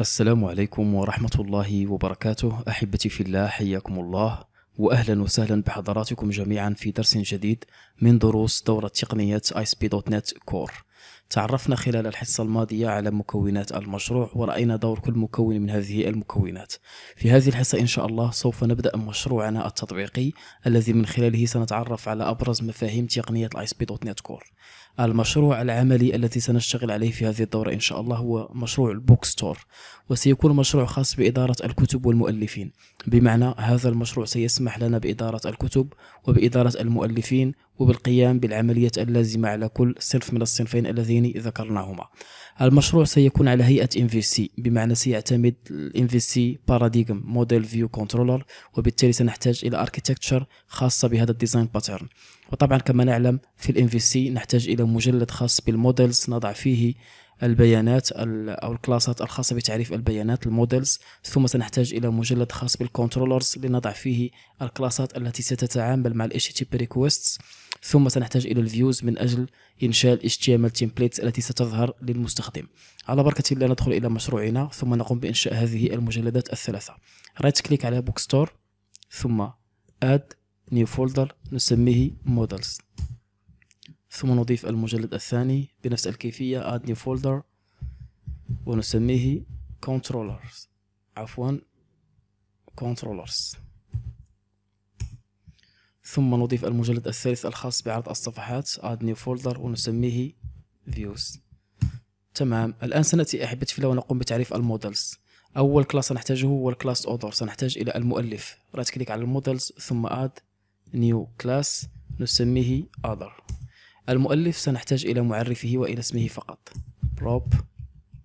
السلام عليكم ورحمة الله وبركاته أحبتي في الله حياكم الله وأهلا وسهلا بحضراتكم جميعا في درس جديد من دروس دورة تقنية ISP.NET دوت نت كور تعرفنا خلال الحصة الماضية على مكونات المشروع ورأينا دور كل مكون من هذه المكونات في هذه الحصة إن شاء الله سوف نبدأ مشروعنا التطبيقي الذي من خلاله سنتعرف على أبرز مفاهيم تقنية ISP.NET دوت نت كور المشروع العملي الذي سنشتغل عليه في هذه الدورة إن شاء الله هو مشروع البوك ستور وسيكون مشروع خاص بإدارة الكتب والمؤلفين بمعنى هذا المشروع سيسمح لنا بإدارة الكتب وبإدارة المؤلفين وبالقيام بالعملية اللازمة على كل صنف من الصنفين اللذين ذكرناهما المشروع سيكون على هيئة MVC بمعنى سيعتمد MVC Paradigm موديل فيو كنترولر وبالتالي سنحتاج إلى أركيتكتشر خاصة بهذا الديزاين باترن وطبعا كما نعلم في الام في سي نحتاج الى مجلد خاص بالمودلز نضع فيه البيانات او الكلاسات الخاصه بتعريف البيانات المودلز ثم سنحتاج الى مجلد خاص بالكنترولرز لنضع فيه الكلاسات التي ستتعامل مع ال HTTP requests ثم سنحتاج الى الفيوز من اجل انشاء ال HTML templates التي ستظهر للمستخدم على بركه الله ندخل الى مشروعنا ثم نقوم بانشاء هذه المجلدات الثلاثه رايت كليك على بوك ستور ثم اد نيو فولدر نسميه مودلز ثم نضيف المجلد الثاني بنفس الكيفية add new folder ونسميه controllers عفوا controllers ثم نضيف المجلد الثالث الخاص بعرض الصفحات add new folder ونسميه views تمام الآن سنأتي أحبتي في ونقوم بتعريف المودلز أول كلاس سنحتاجه هو الكلاس أوضر سنحتاج إلى المؤلف رايت كليك على المودلز ثم add new class نسميه other المؤلف سنحتاج إلى معرفه وإلى اسمه فقط prop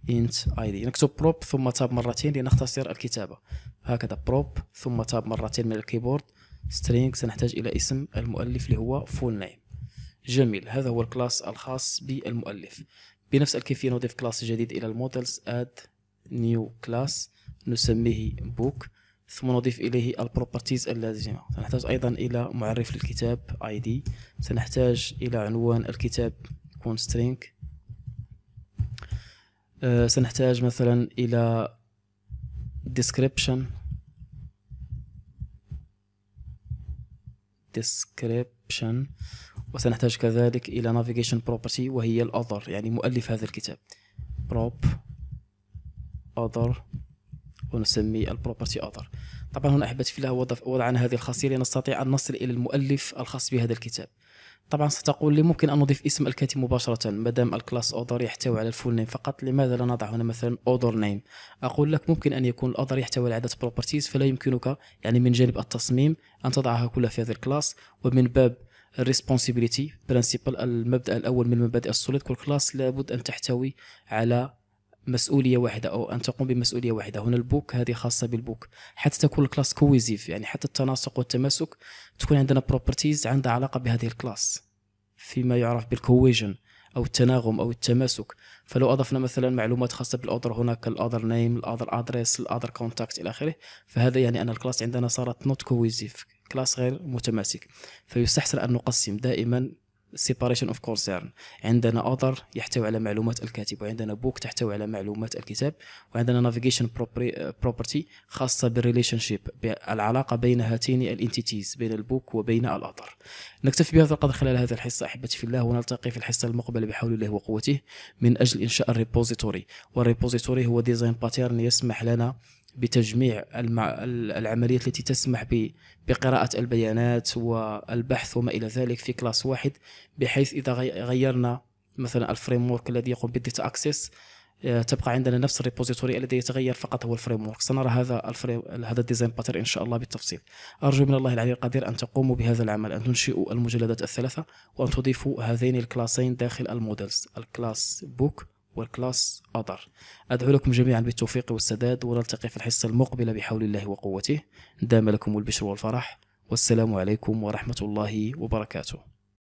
int id نكتب prop ثم تاب مرتين لنختصر الكتابة هكذا prop ثم تاب مرتين من الكيبورد string سنحتاج إلى اسم المؤلف اللي هو full name جميل هذا هو الكلاس الخاص بالمؤلف بنفس الكيفية نضيف كلاس جديد إلى المودلز add new class نسميه book ثم نضيف إليه البروبرتيز اللازمة سنحتاج أيضا إلى معرف للكتاب اي دي سنحتاج إلى عنوان الكتاب يكون string آه، سنحتاج مثلا إلى description description وسنحتاج كذلك إلى navigation property وهي الأذر يعني مؤلف هذا الكتاب prop other ونسمي البروبرتي اوثر طبعا هنا احبت في الله وضعنا هذه الخاصيه لنستطيع ان نصل الى المؤلف الخاص بهذا الكتاب طبعا ستقول لي ممكن ان نضيف اسم الكاتب مباشره ما دام الكلاس اوذر يحتوي على الفول نيم فقط لماذا لا نضع هنا مثلا اوذر نيم اقول لك ممكن ان يكون الاودر يحتوي على عده بروبرتيز فلا يمكنك يعني من جانب التصميم ان تضعها كلها في هذا الكلاس ومن باب الريسبونسبيليتي برينسيبل المبدا الاول من مبادئ السوليد كل كلاس لابد ان تحتوي على مسؤوليه واحده او ان تقوم بمسؤوليه واحده هنا البوك هذه خاصه بالبوك حتى تكون الكلاس كويزيف يعني حتى التناسق والتماسك تكون عندنا بروبرتيز عندها علاقه بهذه الكلاس فيما يعرف بالكويجن او التناغم او التماسك فلو اضفنا مثلا معلومات خاصه بالاوذر هناك كالاوذر نيم الاوذر ادريس الاوذر كونتاكت الى اخره فهذا يعني ان الكلاس عندنا صارت نوت كويزيف كلاس غير متماسك فيستحسن ان نقسم دائما سيباريشن اوف كورسيرن عندنا اوثر يحتوي على معلومات الكاتب وعندنا بوك تحتوي على معلومات الكتاب وعندنا نافيجيشن بروبرتي خاصة بالريليشن شيب العلاقة بين هاتين الانتيتيز بين البوك وبين الاثر نكتفي بهذا القدر خلال هذه الحصة أحبتي في الله ونلتقي في الحصة المقبلة بحول الله وقوته من أجل إنشاء الريبوزيتوري والريبوزيتوري هو ديزاين باترن يسمح لنا بتجميع العمليات التي تسمح بقراءة البيانات والبحث وما إلى ذلك في كلاس واحد بحيث إذا غيرنا مثلا الفريم ورك الذي يقوم بالديتا اكسس آه، تبقى عندنا نفس الريبوزيتوري الذي يتغير فقط هو الفريم ورك سنرى هذا الفريم هذا الديزاين باتر ان شاء الله بالتفصيل ارجو من الله العلي القدير ان تقوموا بهذا العمل ان تنشئوا المجلدات الثلاثه وان تضيفوا هذين الكلاسين داخل المودلز الكلاس بوك والكلاس أدر أدعو لكم جميعا بالتوفيق والسداد ونلتقي في الحصة المقبلة بحول الله وقوته دام لكم البشر والفرح والسلام عليكم ورحمة الله وبركاته